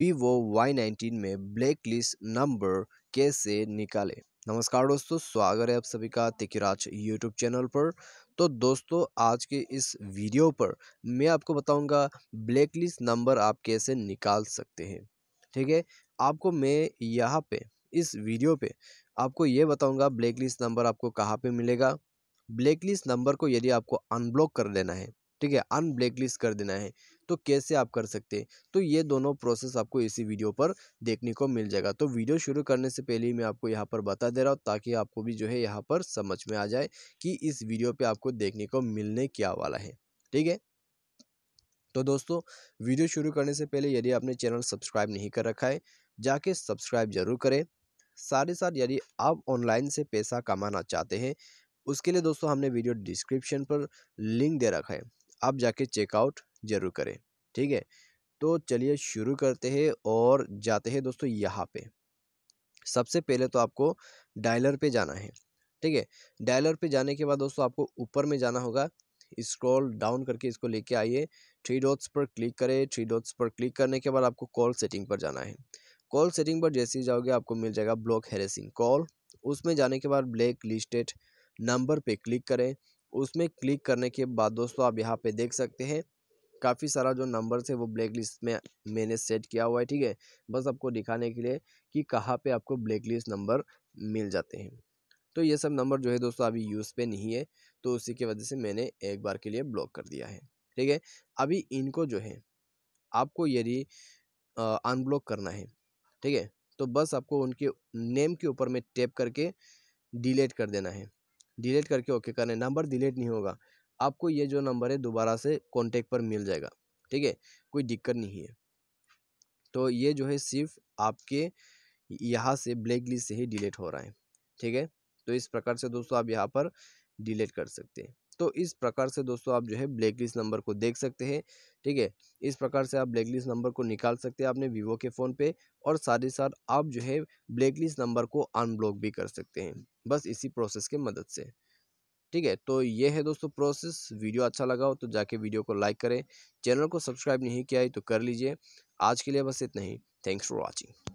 Vivo Y nineteen में black list number कैसे निकाले नमस्कार दोस्तों स्वागत है आप सभी का तिकिराज यूट्यूब चैनल पर तो दोस्तों आज के इस वीडियो पर मैं आपको बताऊंगा ब्लैक लिस्ट नंबर आप कैसे निकाल सकते हैं ठीक है आपको मैं यहाँ पे इस वीडियो पे आपको ये बताऊंगा ब्लैक लिस्ट नंबर आपको कहाँ पे मिलेगा ब्लैक लिस्ट नंबर को यदि आपको अनब्लॉक कर देना है ठीक है अनब्लैक लिस्ट कर देना है तो कैसे आप कर सकते हैं तो ये दोनों प्रोसेस आपको इसी वीडियो पर देखने को मिल जाएगा तो वीडियो शुरू करने से पहले ही मैं आपको यहाँ पर बता दे रहा हूँ ताकि आपको भी जो है यहाँ पर समझ में आ जाए कि इस वीडियो पर आपको देखने को मिलने क्या वाला है ठीक है तो दोस्तों वीडियो शुरू करने से पहले यदि आपने चैनल सब्सक्राइब नहीं कर रखा है जाके सब्सक्राइब जरूर करें साथ ही साथ यदि आप ऑनलाइन से पैसा कमाना चाहते हैं उसके लिए दोस्तों हमने वीडियो डिस्क्रिप्शन पर लिंक दे रखा है आप जाके चेकआउट ज़रूर करें ठीक है तो चलिए शुरू करते हैं और जाते हैं दोस्तों यहाँ पे सबसे पहले तो आपको डायलर पे जाना है ठीक है डायलर पे जाने के बाद दोस्तों आपको ऊपर में जाना होगा स्क्रॉल डाउन करके इसको लेके आइए थ्री डॉट्स पर क्लिक करें थ्री डॉट्स पर क्लिक करने के बाद आपको कॉल सेटिंग पर जाना है कॉल सेटिंग पर जैसे ही जाओगे आपको मिल जाएगा ब्लॉक हेरेसिंग कॉल उसमें जाने के बाद ब्लैक लिस्टेड नंबर पर क्लिक करें उसमें क्लिक करने के बाद दोस्तों आप यहाँ पे देख सकते हैं काफ़ी सारा जो नंबर है वो ब्लैक लिस्ट में मैंने सेट किया हुआ है ठीक है बस आपको दिखाने के लिए कि कहाँ पे आपको ब्लैक लिस्ट नंबर मिल जाते हैं तो ये सब नंबर जो है दोस्तों अभी यूज़ पे नहीं है तो उसी की वजह से मैंने एक बार के लिए ब्लॉक कर दिया है ठीक है अभी इनको जो है आपको यदि अनब्लॉक करना है ठीक है तो बस आपको उनके नेम के ऊपर में टैप करके डिलीट कर देना है डिलीट करके ओके करना है नंबर डिलीट नहीं होगा आपको ये जो नंबर है दोबारा से कॉन्टेक्ट पर मिल जाएगा ठीक है कोई दिक्कत नहीं है तो ये जो है सिर्फ आपके यहाँ से ब्लैक लिस्ट से ही डिलीट हो रहा है ठीक है तो इस प्रकार से दोस्तों आप यहाँ पर डिलीट कर सकते हैं तो इस प्रकार से दोस्तों आप जो है ब्लैक लिस्ट नंबर को देख सकते हैं ठीक है इस प्रकार से आप ब्लैक लिस्ट नंबर को निकाल सकते हैं अपने वीवो के फ़ोन पे और साथ ही साथ आप जो है ब्लैक लिस्ट नंबर को अनब्लॉक भी कर सकते हैं बस इसी प्रोसेस के मदद से ठीक है तो ये है दोस्तों प्रोसेस वीडियो अच्छा लगा हो तो जाके वीडियो को लाइक करें चैनल को सब्सक्राइब नहीं किया है तो कर लीजिए आज के लिए बस इतना ही थैंक्स फॉर वॉचिंग